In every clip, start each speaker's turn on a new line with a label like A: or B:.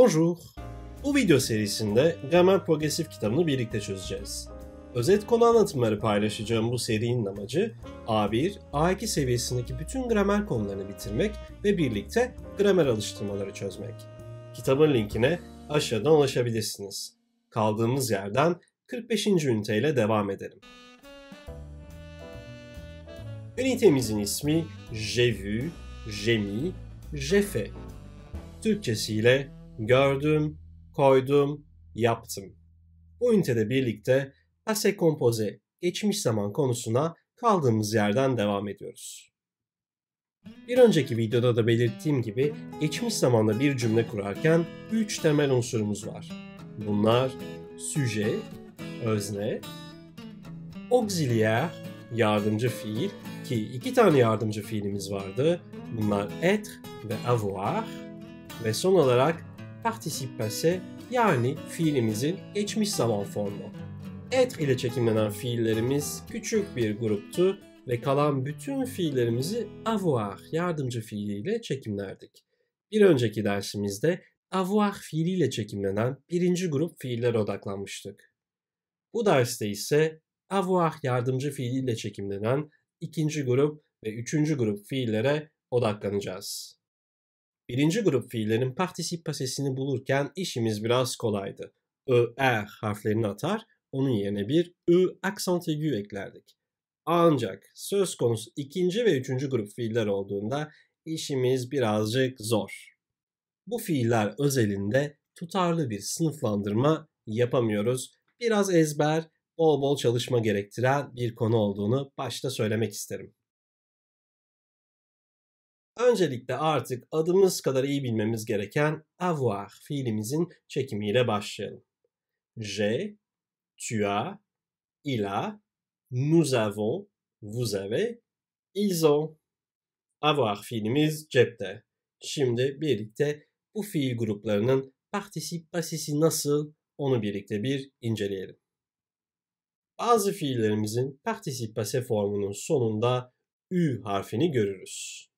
A: Bonjour. Bu video serisinde Gramer Progresif kitabını birlikte çözeceğiz. Özet konu anlatımları paylaşacağım bu serinin amacı A1, A2 seviyesindeki bütün gramer konularını bitirmek ve birlikte gramer alıştırmaları çözmek. Kitabın linkine aşağıdan ulaşabilirsiniz. Kaldığımız yerden 45. üniteyle devam edelim. Ünitemizin ismi J'ai vu, j'ai mis, j'ai fait. Türkçesiyle gördüm, koydum, yaptım. Bu ünitede birlikte passé composé geçmiş zaman konusuna kaldığımız yerden devam ediyoruz. Bir önceki videoda da belirttiğim gibi geçmiş zamanda bir cümle kurarken 3 temel unsurumuz var. Bunlar süje, özne, auxiliaire, yardımcı fiil ki iki tane yardımcı fiilimiz vardı. Bunlar être ve avoir ve son olarak particip passé yani fiilimizin geçmiş zaman formu. Et ile çekimlenen fiillerimiz küçük bir gruptu ve kalan bütün fiillerimizi avoir yardımcı fiiliyle çekimlerdik. Bir önceki dersimizde avoir fiiliyle çekimlenen birinci grup fiillere odaklanmıştık. Bu derste ise avoir yardımcı fiiliyle çekimlenen ikinci grup ve üçüncü grup fiillere odaklanacağız. Birinci grup fiillerin participasesini bulurken işimiz biraz kolaydı. Ö, E harflerini atar, onun yerine bir ı aksant egü eklerdik. Ancak söz konusu ikinci ve üçüncü grup fiiller olduğunda işimiz birazcık zor. Bu fiiller özelinde tutarlı bir sınıflandırma yapamıyoruz. Biraz ezber, bol bol çalışma gerektiren bir konu olduğunu başta söylemek isterim. Öncelikle artık adımız kadar iyi bilmemiz gereken avoir fiilimizin çekimiyle başlayalım. Je, tu as, il a, nous avons, vous avez, ils ont. Avoir fiilimiz cepte. Şimdi birlikte bu fiil gruplarının partisip nasıl onu birlikte bir inceleyelim. Bazı fiillerimizin participase formunun sonunda ü harfini görürüz.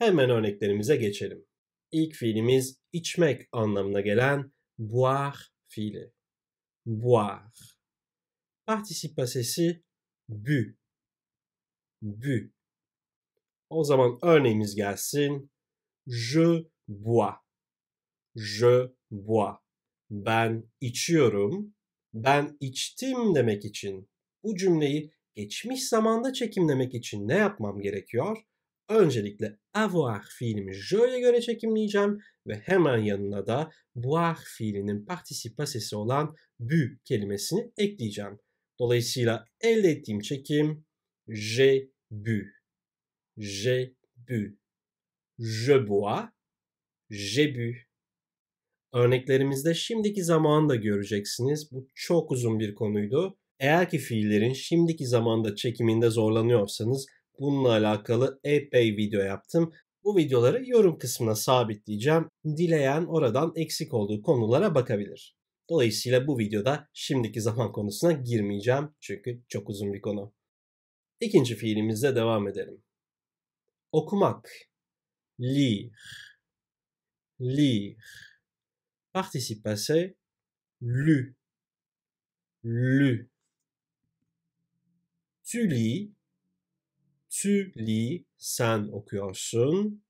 A: Hemen örneklerimize geçelim. İlk fiilimiz içmek anlamına gelen boire fiili. Boire. Participe passé bu. Bu. O zaman örneğimiz gelsin. Je bois. Je bois. Ben içiyorum. Ben içtim demek için. Bu cümleyi geçmiş zamanda çekimlemek için ne yapmam gerekiyor? Öncelikle avoir fiilimi j'e göre çekimleyeceğim ve hemen yanına da boire fiilinin particip olan bu kelimesini ekleyeceğim. Dolayısıyla elde ettiğim çekim j'ai bu. J'ai bu. Je bois. J'ai bu. Örneklerimizde şimdiki zamanı da göreceksiniz. Bu çok uzun bir konuydu. Eğer ki fiillerin şimdiki zamanda çekiminde zorlanıyorsanız Bununla alakalı epey video yaptım. Bu videoları yorum kısmına sabitleyeceğim. Dileyen oradan eksik olduğu konulara bakabilir. Dolayısıyla bu videoda şimdiki zaman konusuna girmeyeceğim çünkü çok uzun bir konu. İkinci fiilimizle devam edelim. Okumak. lir, lir, Participe passé. lü, Lu. Tu lis tu li sen okuyorsun.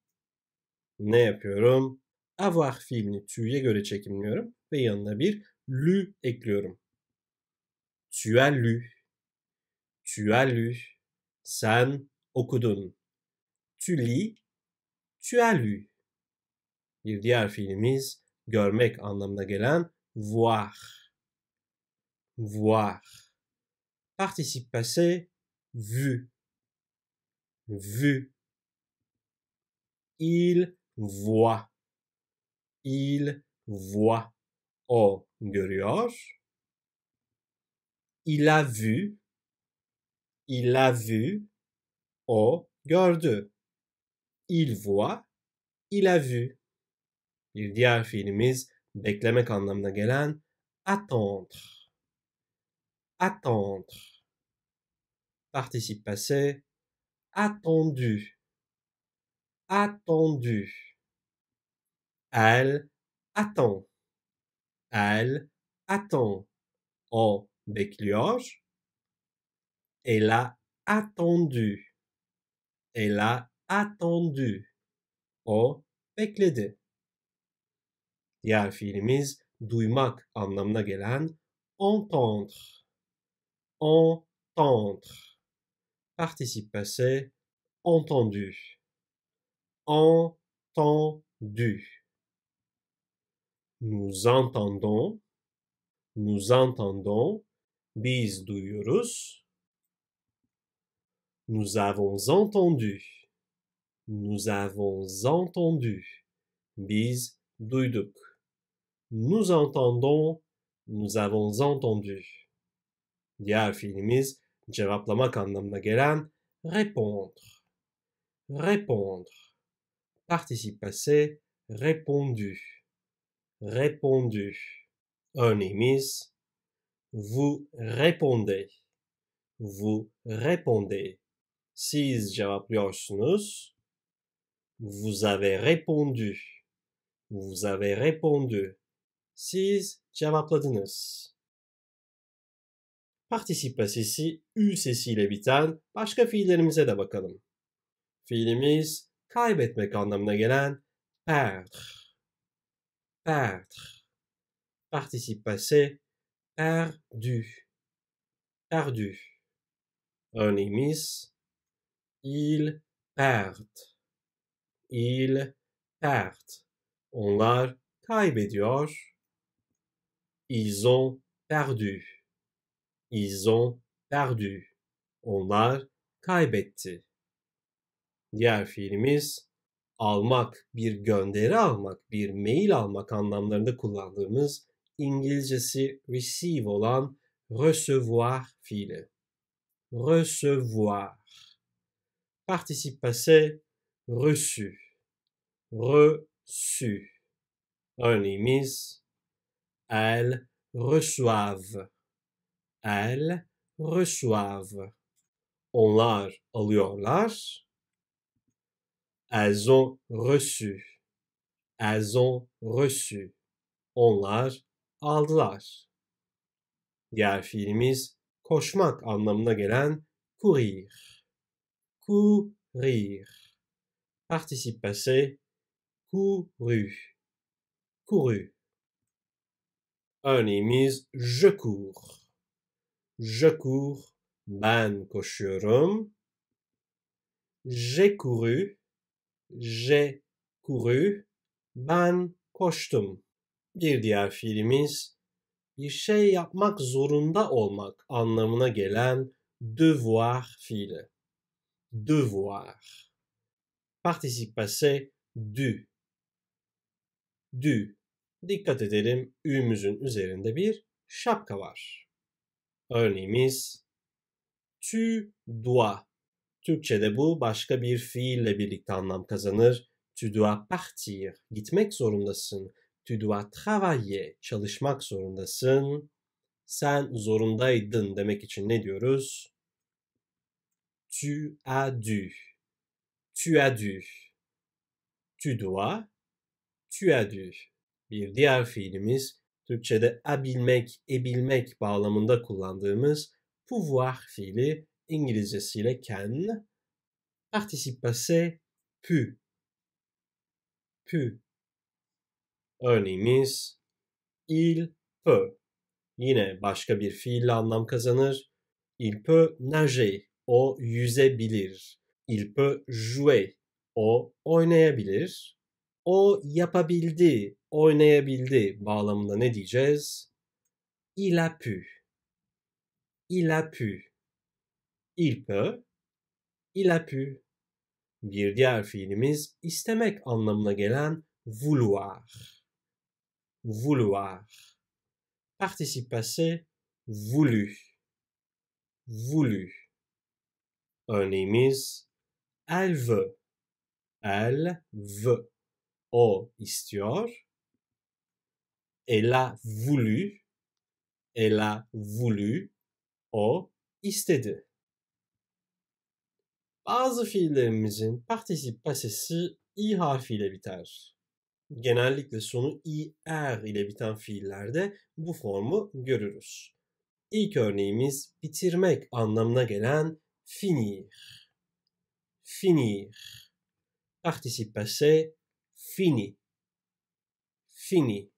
A: Ne yapıyorum? Avoir fiilini tu'ya göre çekimliyorum ve yanına bir lü ekliyorum. Tu as lu. Tu as lu. Sen okudun. Tu li. Tu as lu. Bir diğer fiilimiz görmek anlamına gelen voir. Voir. Participe passé vu. vu. Il voit. Il voit. O görüyor. Il a vu. Il a vu. O gördü. Il voit. Il a vu. Bir diğer fiilimiz beklemek anlamına gelen attendre. Attendre. Participe passé attendu, attendu. Elle attend, elle attend. On bekliyor. Elle a attendu, elle a attendu. O bekledi. Diğer fiilimiz duymak anlamına gelen entendre. Entendre participe passé, entendu. Entendu. Nous entendons, nous entendons, biz duyuruz. Nous avons entendu, nous avons entendu, biz duyduk. Nous entendons, nous avons entendu. Diğer Cevaplamak anlamına gelen répondre. Répondre. Participe passé répondu. Répondu. Örneğimiz vous répondez. Vous répondez. Siz cevaplıyorsunuz. Vous avez répondu. Vous avez répondu. Siz cevapladınız. partisip pasisi ü sesiyle biten başka fiillerimize de bakalım. Fiilimiz kaybetmek anlamına gelen perdre. Perdre. Particip passé perdu. Perdu. Örneğimiz il perd. Il perd. Onlar kaybediyor. Ils ont perdu. Ils ont perdu. Onlar kaybetti. Diğer fiilimiz almak, bir gönderi almak, bir mail almak anlamlarında kullandığımız İngilizcesi receive olan recevoir fiili. Recevoir. Participe passé reçu. Reçu. Örneğimiz elles reçoivent elles reçoivent. Onlar alıyorlar. Elles ont reçu. Elles ont reçu. Onlar aldılar. Diğer fiilimiz koşmak anlamına gelen courir. Courir. Participe passé couru. Couru. Örneğimiz je cours. Je cours. Ben koşuyorum. J'ai couru. J'ai couru. Ben koştum. Bir diğer fiilimiz bir şey yapmak zorunda olmak anlamına gelen devoir fiili. Devoir. Participe passé du. Du. Dikkat edelim ümüzün üzerinde bir şapka var. Örneğimiz tu dois. Türkçe'de bu başka bir fiille birlikte anlam kazanır. Tu dois partir. Gitmek zorundasın. Tu dois travailler. Çalışmak zorundasın. Sen zorundaydın demek için ne diyoruz? Tu as dû. Tu as dû. Tu dois. Tu as dû. Bir diğer fiilimiz Türkçe'de abilmek, ebilmek bağlamında kullandığımız pouvoir fiili İngilizcesiyle can, particip pu. Pu. Örneğimiz il peut. Yine başka bir fiille anlam kazanır. Il peut nager. O yüzebilir. Il peut jouer. O oynayabilir o yapabildi, oynayabildi bağlamında ne diyeceğiz? Il a pu. Il a pu. Il peut. Il a pu. Bir diğer fiilimiz istemek anlamına gelen vouloir. Vouloir. Participe passé voulu. Voulu. Örneğimiz elle veut. Elle veut o istiyor. Elle a voulu. Elle a voulu. O istedi. Bazı fiillerimizin particip pasesi i harfiyle biter. Genellikle sonu ir er ile biten fiillerde bu formu görürüz. İlk örneğimiz bitirmek anlamına gelen finir. Finir. Particip passé fini. Fini.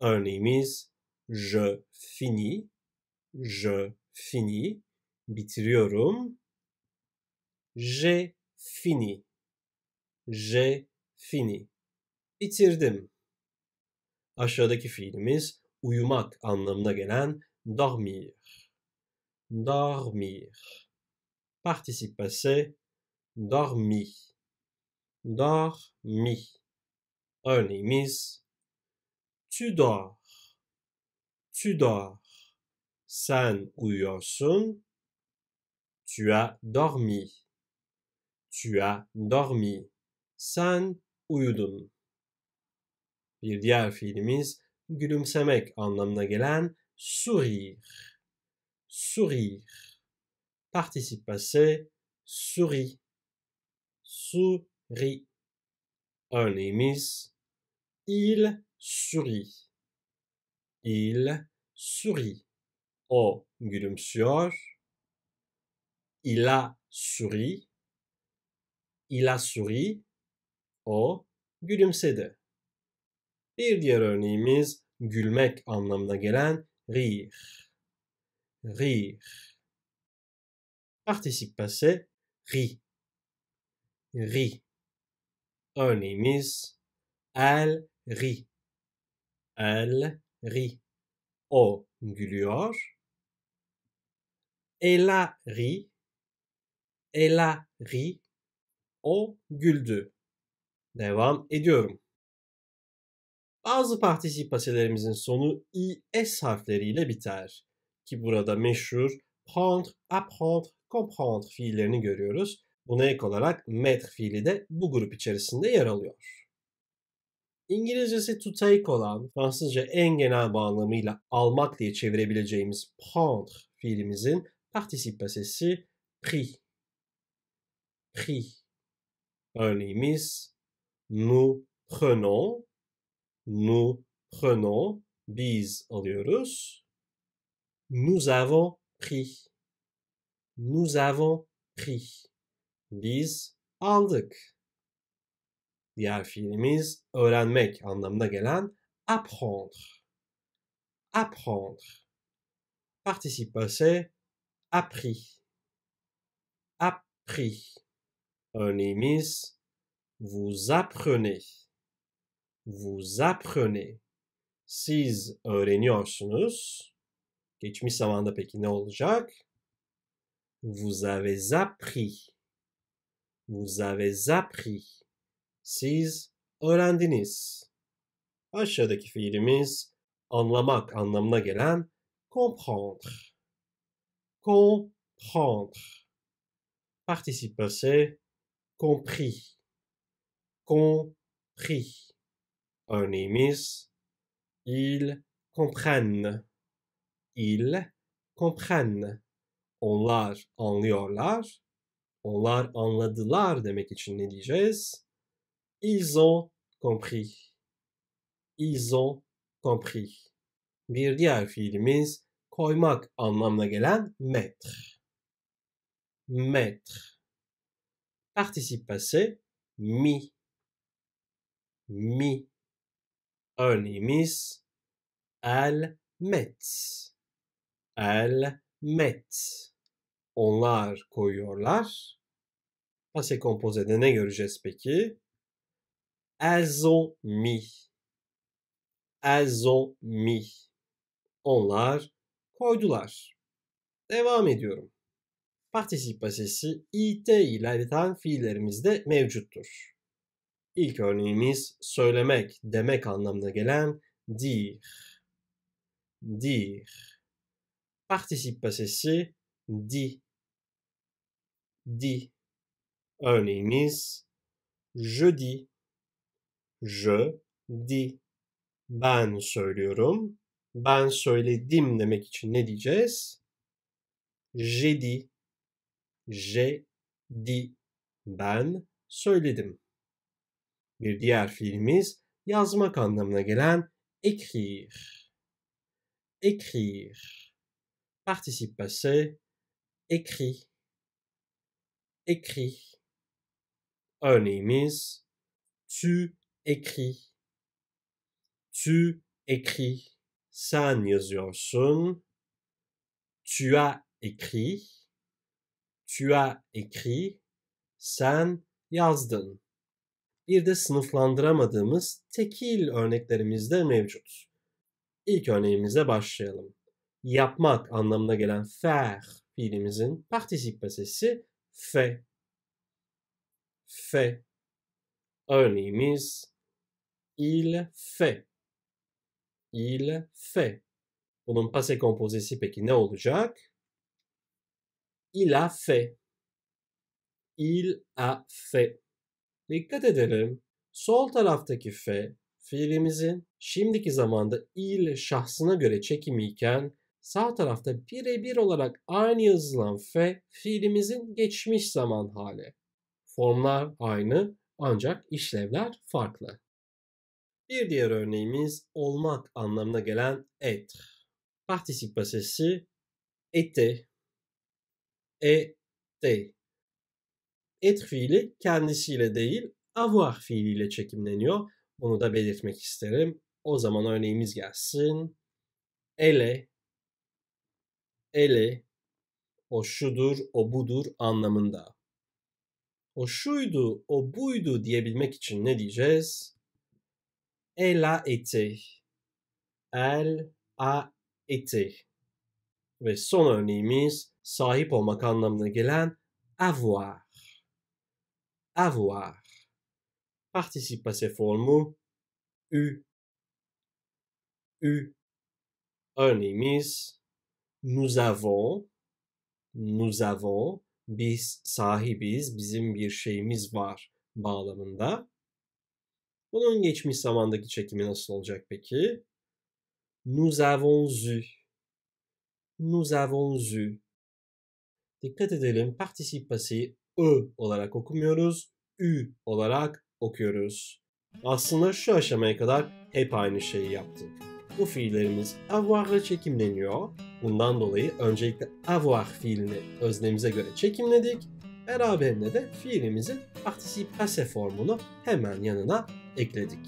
A: Örneğimiz je fini. Je fini. Bitiriyorum. J'ai fini. J'ai fini. Bitirdim. Aşağıdaki fiilimiz uyumak anlamına gelen dormir. Dormir. Participe passé dormi dormi. Örneğimiz tu dors. Tu dors. Sen uyuyorsun. Tu as dormi. Tu as dormi. Sen uyudun. Bir diğer fiilimiz gülümsemek anlamına gelen sourire. Sourire. Participe passé, souris. Sourire ri. Örneğimiz il sourit. Il sourit. O gülümsüyor. Il a souri. Il a O gülümsedi. Bir diğer örneğimiz gülmek anlamına gelen rire. Rire. Participe passé ri. Ri örneğimiz el ri. El ri. O gülüyor. Ela ri. Ela ri. O güldü. Devam ediyorum. Bazı partisipaselerimizin sonu is harfleriyle biter. Ki burada meşhur prendre, apprendre, comprendre fiillerini görüyoruz. Buna ek olarak mettre fiili de bu grup içerisinde yer alıyor. İngilizcesi to take olan, Fransızca en genel bağlamıyla almak diye çevirebileceğimiz prendre fiilimizin participe pris. Pris. Örneğimiz nous prenons, nous prenons, biz alıyoruz. Nous avons pris. Nous avons pris biz aldık. Diğer fiilimiz öğrenmek anlamına gelen apprendre. Apprendre. Participe passé appris. Appris. Örneğimiz vous apprenez. Vous apprenez. Siz öğreniyorsunuz. Geçmiş zamanda peki ne olacak? Vous avez appris. Vous avez appris. Siz öğrendiniz. Aşağıdaki fiilimiz anlamak en gelen comprendre. Comprendre. Participe passé compris. Compris. Örneğimiz ils comprennent. Ils comprennent. Onlar anlıyorlar. Onlar anladılar demek için ne diyeceğiz? Ils ont compris. Ils ont compris. Bir diğer fiilimiz koymak anlamına gelen mettre. Mettre. Participe passé mi. Mi. Örneğimiz elle met. Elle met. Onlar koyuyorlar. Passé composé ne göreceğiz peki? Elles ont mis. Elles ont mis. Onlar koydular. Devam ediyorum. Particip pasesi it ile biten fiillerimizde mevcuttur. İlk örneğimiz söylemek, demek anlamına gelen dire. Dire. Particip pasesi di. Di. Örneğimiz jeudi, je di. Ben söylüyorum. Ben söyledim demek için ne diyeceğiz? J'ai dit. J'ai dit. Ben söyledim. Bir diğer fiilimiz yazmak anlamına gelen écrire. Écrire. Participe passé écrit. Écrit. Örneğimiz tu écris. Tu écris. Sen yazıyorsun. Tu A écrit. Tu A écrit. Sen yazdın. Bir de sınıflandıramadığımız tekil örneklerimiz de mevcut. İlk örneğimize başlayalım. Yapmak anlamına gelen faire fiilimizin particip sesi fait fait. Örneğimiz il fait. Il fait. Bunun passé kompozisi peki ne olacak? Il a fait. Il a fait. Dikkat edelim. Sol taraftaki fe fiilimizin şimdiki zamanda il şahsına göre çekimi iken sağ tarafta birebir olarak aynı yazılan fe fiilimizin geçmiş zaman hali. Formlar aynı ancak işlevler farklı. Bir diğer örneğimiz olmak anlamına gelen être. Particip passé était, était. Être fiili kendisiyle değil avoir fiiliyle çekimleniyor. Bunu da belirtmek isterim. O zaman örneğimiz gelsin. Ele, ele, o şudur, o budur anlamında. o şuydu, o buydu diyebilmek için ne diyeceğiz? Elle a été. Elle a été. Ve son örneğimiz sahip olmak anlamına gelen avoir. Avoir. Participe passé formu u. U. Örneğimiz nous avons, nous avons biz sahibiz, bizim bir şeyimiz var bağlamında. Bunun geçmiş zamandaki çekimi nasıl olacak peki? Nous avons eu. Nous avons eu. Dikkat edelim particip passé ö olarak okumuyoruz, ü olarak okuyoruz. Aslında şu aşamaya kadar hep aynı şeyi yaptık bu fiillerimiz avoir'la çekimleniyor. Bundan dolayı öncelikle avoir fiilini öznemize göre çekimledik. Beraberinde de fiilimizin particip passé formunu hemen yanına ekledik.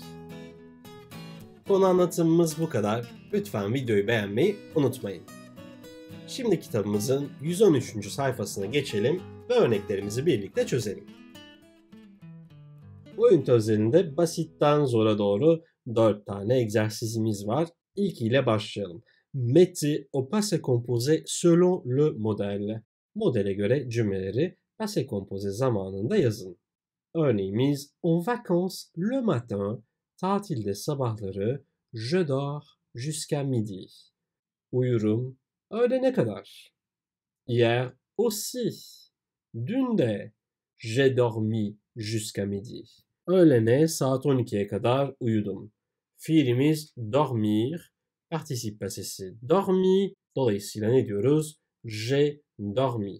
A: Konu anlatımımız bu kadar. Lütfen videoyu beğenmeyi unutmayın. Şimdi kitabımızın 113. sayfasına geçelim ve örneklerimizi birlikte çözelim. Bu ünite özelinde basitten zora doğru 4 tane egzersizimiz var ilkiyle başlayalım. Metti au passé composé selon le modèle. Modele göre cümleleri passé composé zamanında yazın. Örneğimiz en vacances le matin, tatilde sabahları je dors jusqu'à midi. Uyurum öğlene kadar. Hier aussi. Dün de j'ai dormi jusqu'à midi. Öğlene saat 12'ye kadar uyudum. Fiilimiz dormir Participe pasif dormi. Dolayısıyla ne diyoruz? J'ai dormi.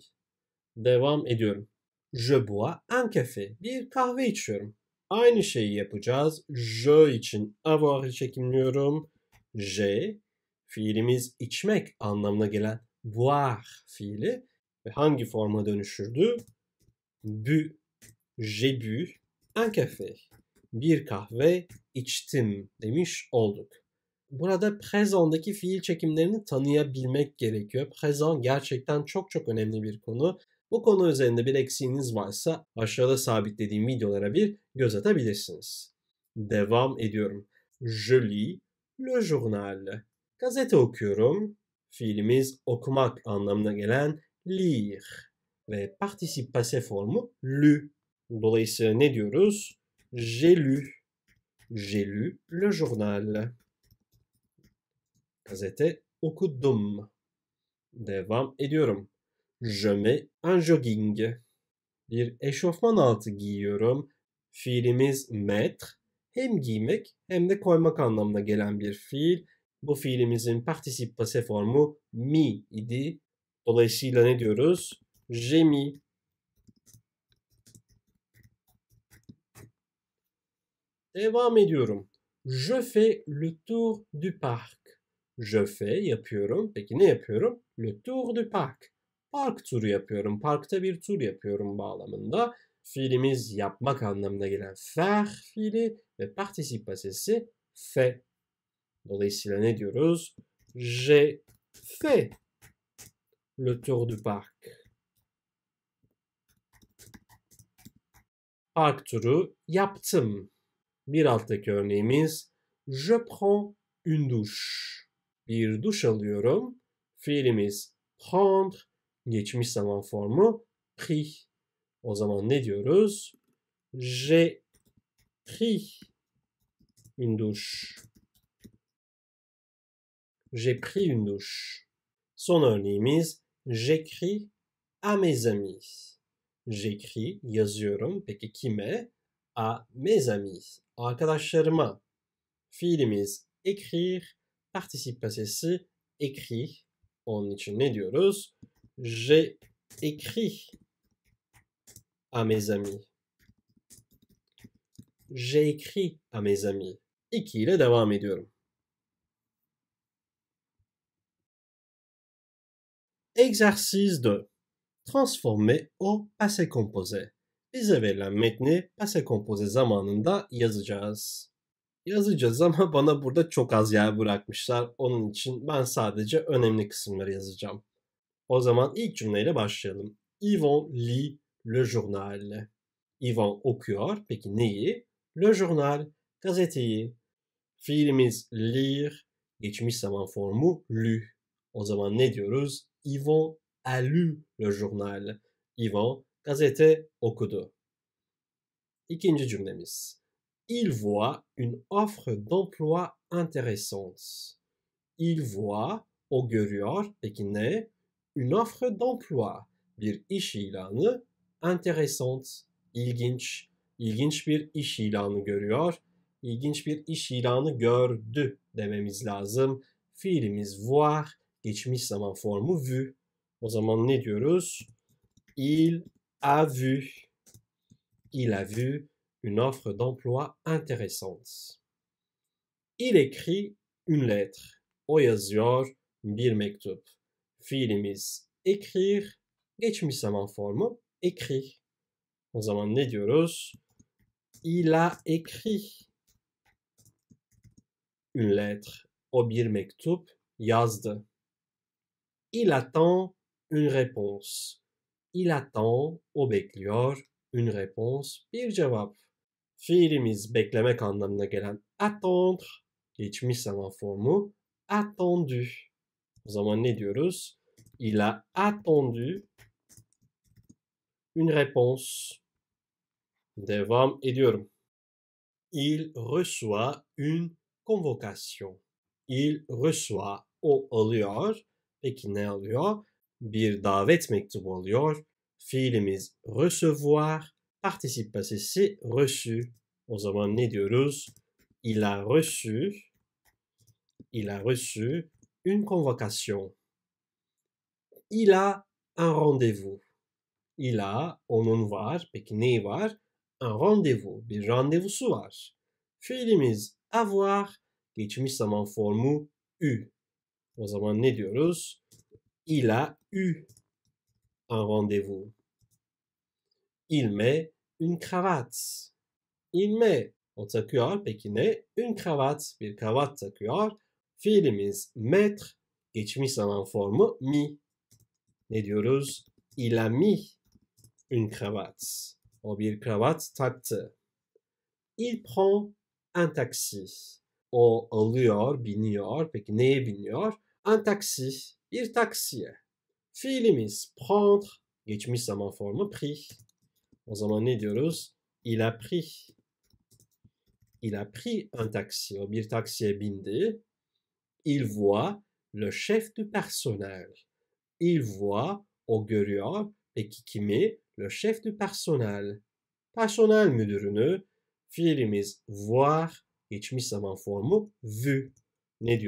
A: Devam ediyorum. Je bois un café. Bir kahve içiyorum. Aynı şeyi yapacağız. Je için avarı çekimliyorum. J fiilimiz içmek anlamına gelen boire fiili ve hangi forma dönüşürdü? Bu, j'ai bu un café. Bir kahve içtim demiş olduk burada prezondaki fiil çekimlerini tanıyabilmek gerekiyor. Prezon gerçekten çok çok önemli bir konu. Bu konu üzerinde bir eksiğiniz varsa aşağıda sabitlediğim videolara bir göz atabilirsiniz. Devam ediyorum. Je lis le journal. Gazete okuyorum. Fiilimiz okumak anlamına gelen lire ve participe passé formu lü. Dolayısıyla ne diyoruz? J'ai lu. J'ai lu le journal gazete okudum. Devam ediyorum. Je mets un jogging. Bir eşofman altı giyiyorum. Fiilimiz mettre hem giymek hem de koymak anlamına gelen bir fiil. Bu fiilimizin particip passé formu mi idi. Dolayısıyla ne diyoruz? J'ai mis. Devam ediyorum. Je fais le tour du parc. Je fais yapıyorum. Peki ne yapıyorum? Le tour du parc. Park turu yapıyorum. Parkta bir tur yapıyorum bağlamında. Fiilimiz yapmak anlamına gelen faire fiili ve particip pasesi fait. Dolayısıyla ne diyoruz? J'ai fait le tour du parc. Park turu yaptım. Bir alttaki örneğimiz Je prends une douche bir duş alıyorum. Fiilimiz prendre, geçmiş zaman formu pris. O zaman ne diyoruz? J'ai pris une douche. J'ai pris une douche. Son örneğimiz j'écris à mes amis. J'écris yazıyorum. Peki kime? À mes amis. Arkadaşlarıma. Fiilimiz écrire participe passé écrit. On est une diyoruz? J'ai écrit à mes amis. J'ai écrit à mes amis. Et d'avoir devam ediyorum. Exercice 2. Transformer au passé composé. Vous avez la metni passé composé zamanında yazacağız. yazacağız ama bana burada çok az yer bırakmışlar. Onun için ben sadece önemli kısımları yazacağım. O zaman ilk cümleyle başlayalım. Yvon lit le journal. Yvon okuyor. Peki neyi? Le journal, gazeteyi. Fiilimiz lire, geçmiş zaman formu lü. O zaman ne diyoruz? Yvon a lu le journal. Yvon gazete okudu. İkinci cümlemiz. Il voit une offre d'emploi intéressante. Il voit, o görüyor, peki ne? Une offre d'emploi, bir iş ilanı, Intéressante. ilginç, ilginç bir iş ilanı görüyor. İlginç bir iş ilanı gördü dememiz lazım. Fiilimiz voir, geçmiş zaman formu vu. O zaman ne diyoruz? Il a vu. Il a vu une offre d'emploi intéressante. Il écrit une lettre. Oyaziyor bir mektup. Fiilimiz écrire. Geçmiş zaman formu écrit. O zaman ne diyoruz? Il a écrit une lettre. Au bir mektup yazdı. Il attend une réponse. Il attend, au bekliyor, une réponse, bir cevap. Fiilimiz beklemek anlamına gelen attendre, geçmiş zaman formu attendu. O zaman ne diyoruz? Il a attendu une réponse. Devam ediyorum. Il reçoit une convocation. Il reçoit o alıyor. Peki ne alıyor? Bir davet mektubu alıyor. Fiilimiz recevoir participe passé, c'est reçu. O zaman ne diyoruz? Il a reçu, il a reçu une convocation. Il a un rendez-vous. Il a, onun var, peki neyi var? Un rendez-vous, bir randevusu var. Fiilimiz avoir geçmiş zaman formu ü. O zaman ne diyoruz? Il a eu un rendez-vous. Il met une cravate. Il met o takıyor. Peki ne? Une cravate. Bir kravat takıyor. Fiilimiz mettre geçmiş zaman formu mi. Ne diyoruz? Il a mis une cravate. O bir kravat taktı. Il prend un taxi. O alıyor, biniyor. Peki neye biniyor? Un taxi. Bir taksiye. Fiilimiz prendre geçmiş zaman formu pris. o zaman ne Il a pris. Il a pris un taxi. O taxi Il voit le chef du personnel. Il voit, au görüyor. Le chef du personnel. Personel müdürünü fiilimiz voir geçmiş zaman formu vu. Ne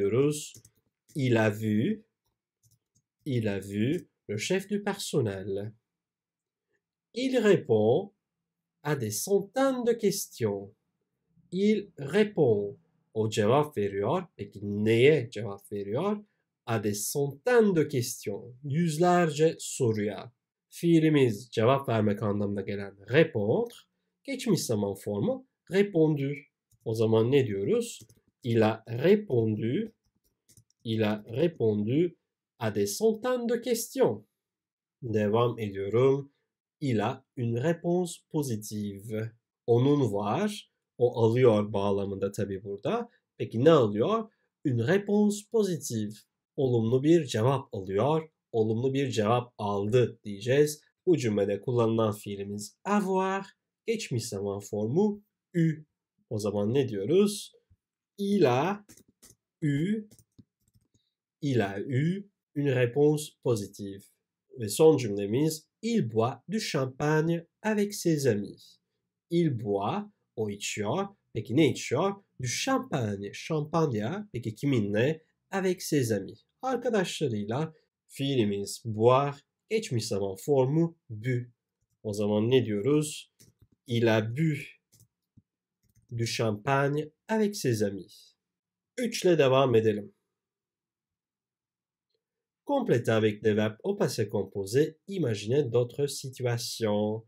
A: Il a vu. Il a vu le chef du personnel. Il répond à des centaines de questions. Il répond au Et veriyor. n'est pas Java veriyor? À des centaines de questions. Yüzlerce soruya. Fiilimiz cevap vermek anlamına gelen répondre. Geçmiş zaman formu répondu. O zaman ne diyoruz? Il a répondu. Il a répondu à des centaines de questions. Devam ediyorum. il a une réponse positive. Onun var. O alıyor bağlamında tabi burada. Peki ne alıyor? Une réponse positive. Olumlu bir cevap alıyor. Olumlu bir cevap aldı diyeceğiz. Bu cümlede kullanılan fiilimiz avoir. Geçmiş zaman formu ü. O zaman ne diyoruz? Il a eu il a eu une réponse positive. Ve son cümlemiz Il boit du champagne avec ses amis. Il boit, o içiyor. Peki ne içiyor? Du champagne, şampanya. Peki kiminle? Avec ses amis. Arkadaşlarıyla fiilimiz boire geçmiş zaman formu bu. O zaman ne diyoruz? Il a bu du champagne avec ses amis. Üçle devam edelim complète avec des verbes au passé composé, imaginez d'autres situations.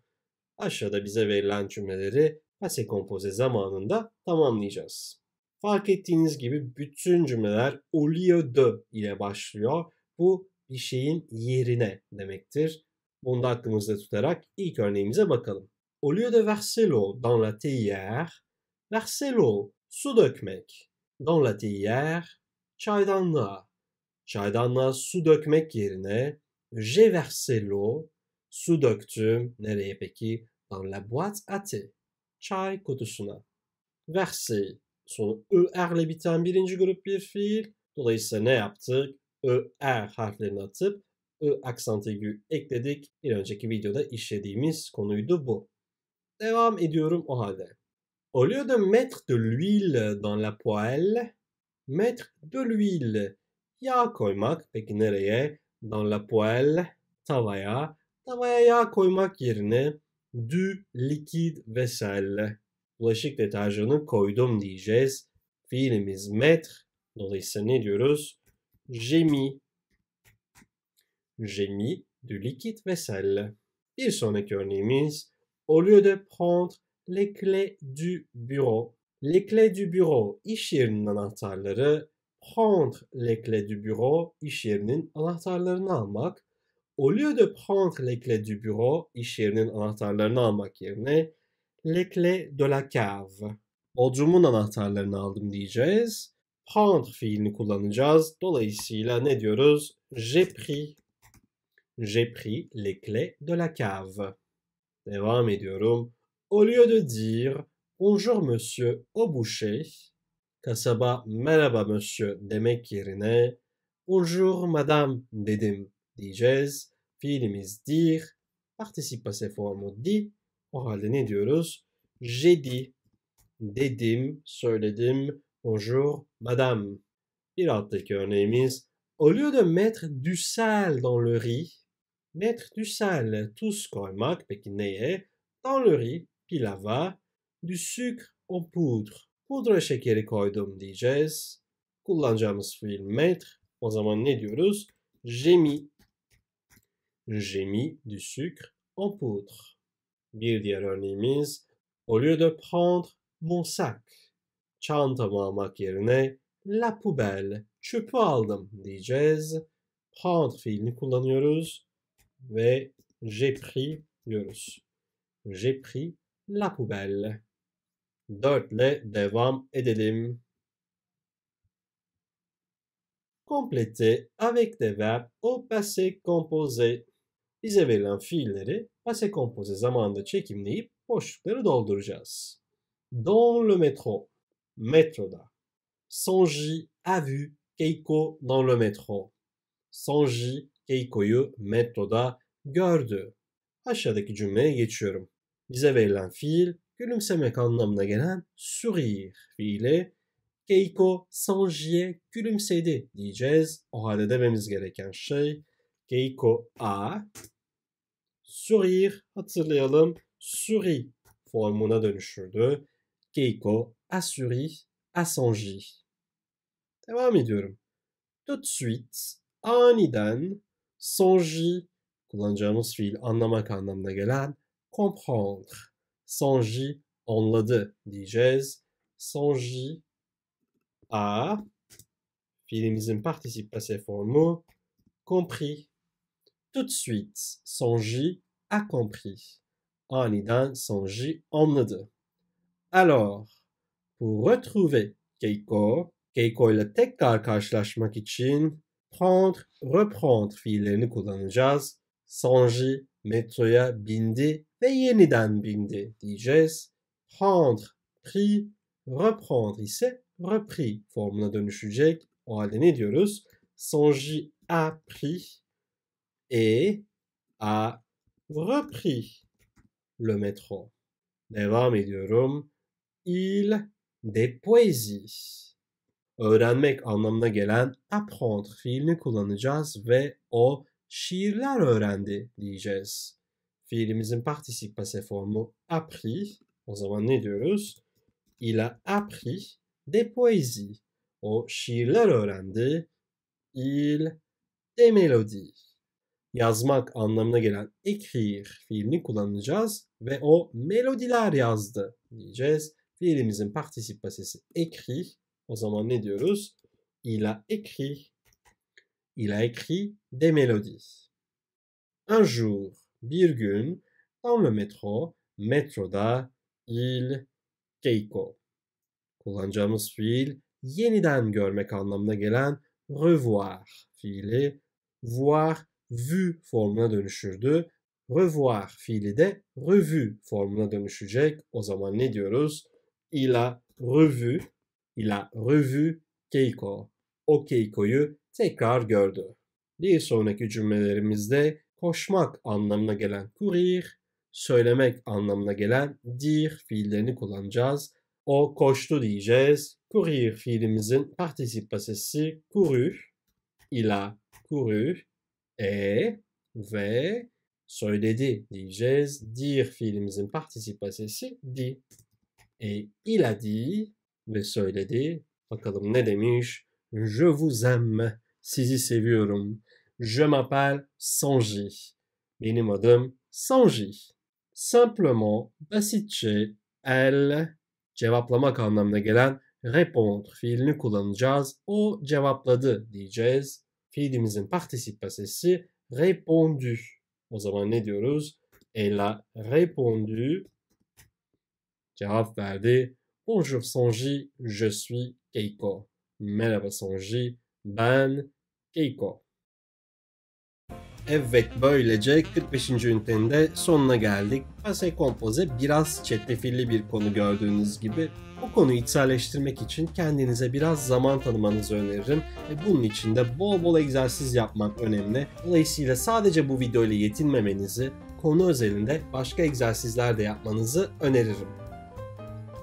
A: Aşağıda bize verilen cümleleri passé composé zamanında tamamlayacağız. Fark ettiğiniz gibi bütün cümleler au lieu de ile başlıyor. Bu bir şeyin yerine demektir. Bunu da aklımızda tutarak ilk örneğimize bakalım. Au lieu de verser l'eau dans la théière, verser l'eau su dökmek. Dans la théière, çaydanlığa. Çaydanlığa su dökmek yerine j'ai versé l'eau, su döktüm. Nereye peki? Dans la boîte à thé, çay kutusuna. Versé, sonu er'le biten birinci grup bir fiil. Dolayısıyla ne yaptık? er harflerini atıp I aksant virgül ekledik. Bir önceki videoda işlediğimiz konuydu bu. Devam ediyorum o halde. Au lieu de mettre de l'huile dans la poêle, mettre de l'huile Yağ koymak. Peki nereye? Dans la poêle. Tavaya. Tavaya yağ koymak yerine du liquide vaisselle. Bulaşık deterjanı koydum diyeceğiz. Fiilimiz mettre. Dolayısıyla ne diyoruz? J'ai mis. J'ai mis du liquide vaisselle. Bir sonraki örneğimiz. Au lieu de prendre les clés du bureau. Les clés du bureau iş yerinin anahtarları prendre les clés du bureau, iş yerinin anahtarlarını almak. Au lieu de prendre les clés du bureau, iş yerinin anahtarlarını almak yerine les clés de la cave. Bodrumun anahtarlarını aldım diyeceğiz. Prendre fiilini kullanacağız. Dolayısıyla ne diyoruz? J'ai pris. J'ai pris les clés de la cave. Devam ediyorum. Au lieu de dire Bonjour monsieur au boucher, Kasaba merhaba monsieur demek yerine bonjour madame dedim diyeceğiz. Fiilimiz dir, Participase, passé formu di. O halde ne diyoruz? J'ai dit, dedim, söyledim, bonjour madame. Bir alttaki örneğimiz Au lieu de mettre du sel dans le riz, mettre du sel tuz koymak peki neye? Dans le riz, pilava, du sucre en poudre. pudra şekeri koydum diyeceğiz. Kullanacağımız fiil mettre. O zaman ne diyoruz? J'ai mis. mis du sucre en poudre. Bir diğer örneğimiz. Au lieu de prendre mon sac. Çantamı almak yerine la poubelle. Çöpü aldım diyeceğiz. Prendre fiilini kullanıyoruz. Ve j'ai pris diyoruz. J'ai pris la poubelle. ile devam edelim. Complétez avec des verbes au passé composé. Bize verilen fiilleri passé composé zamanında çekimleyip boşlukları dolduracağız. Dans le métro, metroda. Sonji a vu Keiko dans le métro. Sonji Keiko'yu metroda gördü. Aşağıdaki cümleye geçiyorum. Bize verilen fiil gülümsemek anlamına gelen sourire fiili Keiko Sanji'ye gülümsedi diyeceğiz. O halde dememiz gereken şey Keiko a sourire hatırlayalım souris formuna dönüşürdü. Keiko a souri a Sanji. Devam ediyorum. Tout de suite, aniden, Sanji kullanacağımız fiil anlamak anlamına gelen comprendre Sanji dit diyeceğiz. Sanji a un participe passé formu compris. Tout de suite Sanji a compris. Aniden le deux Alors, pour retrouver Keiko, Keiko le tekrar karşılaşmak için prendre, reprendre le jazz, Sanji metroya bindi ve yeniden bindi diyeceğiz. Prendre, pris, reprendre ise repris formuna dönüşecek. O halde ne diyoruz? Sonji a pris et a repris le métro. Devam ediyorum. Il des poésies.
B: Öğrenmek
A: anlamına gelen apprendre fiilini kullanacağız ve o şiirler öğrendi diyeceğiz. Fiilimizin particip passé formu appris. O zaman ne diyoruz? Il a appris des poésies. O şiirler öğrendi. Il des mélodies yazmak anlamına gelen écrire fiilini kullanacağız ve o melodiler yazdı diyeceğiz. Fiilimizin particip passesi écrit. O zaman ne diyoruz? Il a écrit. Il a écrit des mélodies. Un jour bir gün dans le métro, metroda il Keiko. Kullanacağımız fiil yeniden görmek anlamına gelen revoir fiili voir vu formuna dönüşürdü. Revoir fiili de revu formuna dönüşecek. O zaman ne diyoruz? Il a revu, il a revu Keiko. O Keiko'yu tekrar gördü. Bir sonraki cümlelerimizde koşmak anlamına gelen courir, söylemek anlamına gelen dir fiillerini kullanacağız. O koştu diyeceğiz. Courir fiilimizin partisipasesi courur, il a courur, e ve söyledi diyeceğiz. Dir fiilimizin partisipasesi di. E il a dit ve söyledi. Bakalım ne demiş? Je vous aime. Sizi seviyorum. Je m'appelle Sanji. Benim adım Sanji. Simplement basitçe el cevaplamak anlamına gelen répondre fiilini kullanacağız. O cevapladı diyeceğiz. Fiilimizin particip répondu. O zaman ne diyoruz? Elle a répondu. Cevap verdi. Bonjour Sanji, je suis Keiko. Merhaba Sanji, ben Keiko. Evet böylece 45. ünitenin de sonuna geldik. Pase kompoze biraz çetrefilli bir konu gördüğünüz gibi. Bu konuyu içselleştirmek için kendinize biraz zaman tanımanızı öneririm ve bunun için de bol bol egzersiz yapmak önemli. Dolayısıyla sadece bu video ile yetinmemenizi, konu özelinde başka egzersizler de yapmanızı öneririm.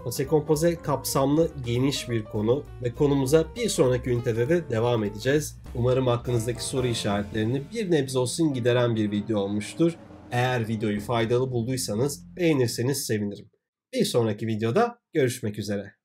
A: Pase kompoze kapsamlı geniş bir konu ve konumuza bir sonraki ünitede de devam edeceğiz. Umarım aklınızdaki soru işaretlerini bir nebze olsun gideren bir video olmuştur. Eğer videoyu faydalı bulduysanız beğenirseniz sevinirim. Bir sonraki videoda görüşmek üzere.